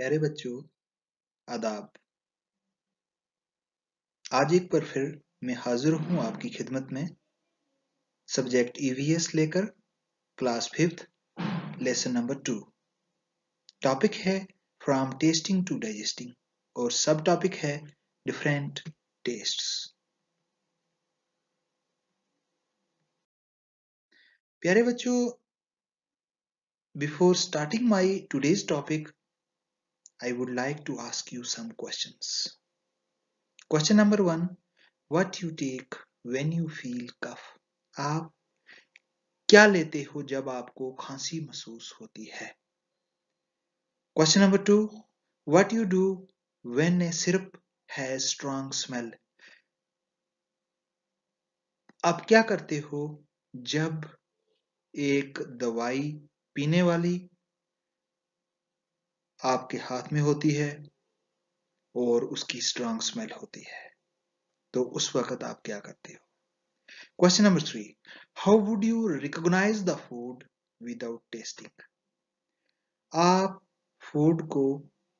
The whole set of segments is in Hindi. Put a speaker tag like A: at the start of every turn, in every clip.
A: प्यारे बच्चों आदाब आज एक बार फिर मैं हाजिर हूं आपकी खिदमत में सब्जेक्ट ईवीएस e लेकर class fifth lesson number two topic है फ्रॉम टेस्टिंग टू डाइजेस्टिंग और सब टॉपिक है डिफरेंट टेस्ट्स प्यारे बच्चों before starting my today's topic I would like to ask you some questions. Question number one What you take when you feel cough? आप क्या लेते हो जब आपको खांसी महसूस होती है question number two what you do when a syrup है स्ट्रांग स्मेल आप क्या करते हो जब एक दवाई पीने वाली आपके हाथ में होती है और उसकी स्ट्रांग स्मेल होती है तो उस वक्त आप क्या करते हो question number three how would you recognise the food without tasting आप फूड को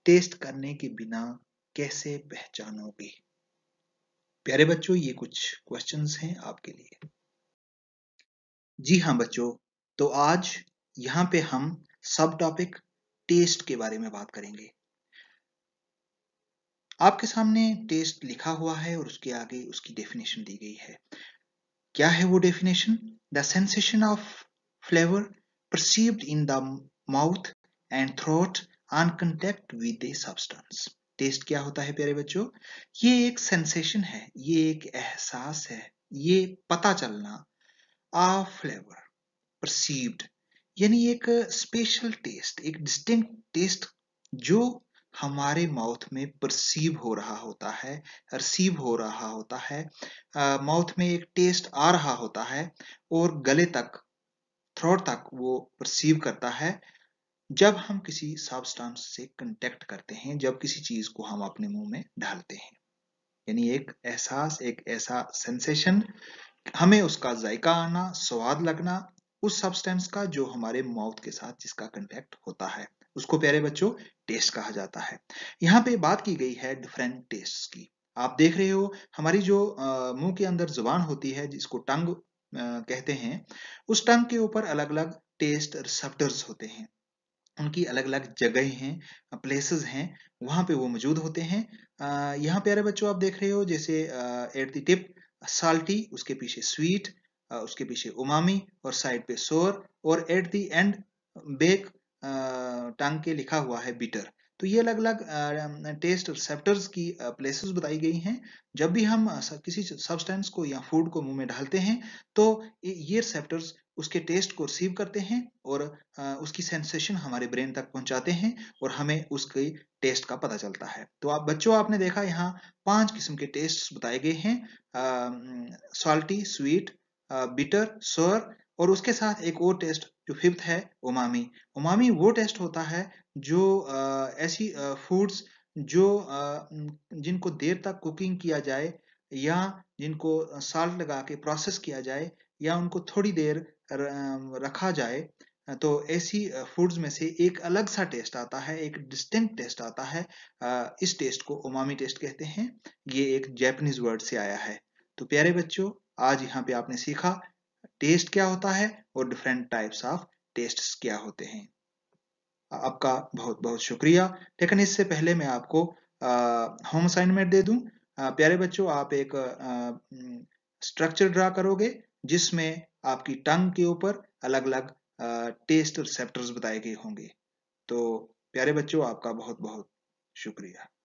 A: टेस्ट करने के बिना कैसे पहचानोगे प्यारे बच्चों ये कुछ क्वेश्चंस हैं आपके लिए जी हाँ बच्चों तो आज यहाँ पे हम सब टॉपिक टेस्ट के बारे में बात करेंगे आपके सामने टेस्ट लिखा हुआ है और उसके आगे उसकी डेफिनेशन दी गई है क्या है वो definition the sensation of flavour perceived in the mouth and throat on contact with a substance taste क्या होता है प्यारे बच्चों ये एक सेंसेशन है ये एक एहसास है ये पता चलना आ फ्लेवर परसीव्ड यानी एक स्पेशल टेस्ट एक डिस्टिंग टेस्ट जो हमारे माउथ में परसीव हो रहा होता है रिसीव हो रहा होता है माउथ में एक टेस्ट आ रहा होता है और गले तक थ्रोट तक वो परसीव करता है जब हम किसी सब्सटेंस से कंटेक्ट करते हैं जब किसी चीज को हम अपने मुंह में डालते हैं यानी एक एहसास एक ऐसा सेंसेशन हमें उसका जायका आना स्वाद लगना उस सब्सटेंस का जो हमारे माउथ के साथ जिसका कंटेक्ट होता है उसको प्यारे बच्चों टेस्ट कहा जाता है यहाँ पे बात की गई है डिफरेंट टेस्ट की आप देख रहे हो हमारी जो मुंह के अंदर जुबान होती है जिसको टंग आ, कहते हैं उस टंग के ऊपर अलग अलग टेस्ट रिसेप्टर्स होते हैं उनकी अलग अलग जगह हैं प्लेसेस हैं वहां पे वो मौजूद होते हैं यहाँ प्यारे बच्चों आप देख रहे हो जैसे एट दी टिप साल्टी उसके पीछे स्वीट उसके पीछे उमामी और साइड पे सोर और एट दी एंड बेक टांग के लिखा हुआ है बीटर तो ये अलग अलग टेस्ट रिसेप्टर्स की प्लेसेस बताई गई हैं जब भी हम किसी सब्सटेंस को या फूड को मुंह में डालते हैं तो ये रिसेप्टर्स उसके टेस्ट को रिसीव करते हैं और उसकी सेंसेशन हमारे ब्रेन तक पहुंचाते हैं और हमें उसके टेस्ट का पता चलता है तो आप बच्चों आपने देखा यहाँ पांच किस्म के टेस्ट बताए गए हैं सॉल्टी स्वीट बिटर सोर और उसके साथ एक और टेस्ट जो फिफ्थ है उमामी उमामी वो टेस्ट होता है जो ऐसी फूड्स जो जिनको देर तक कुकिंग किया जाए या जिनको साल्ट लगा के प्रोसेस किया जाए या उनको थोड़ी देर रखा जाए तो ऐसी फूड्स में से एक अलग सा टेस्ट आता है एक डिस्टिंक्ट टेस्ट आता है इस टेस्ट को ओमामी टेस्ट कहते हैं ये एक जैपनीज वर्ड से आया है तो प्यारे बच्चों आज यहाँ पे आपने सीखा टेस्ट क्या होता है और डिफरेंट टाइप्स ऑफ टेस्ट क्या होते हैं आपका बहुत बहुत शुक्रिया लेकिन इससे पहले मैं आपको होम असाइनमेंट दे दूं आ, प्यारे बच्चों आप एक स्ट्रक्चर ड्रा करोगे जिसमें आपकी टंग के ऊपर अलग अलग टेस्ट रिसेप्टर्स बताए गए होंगे तो प्यारे बच्चों आपका बहुत बहुत शुक्रिया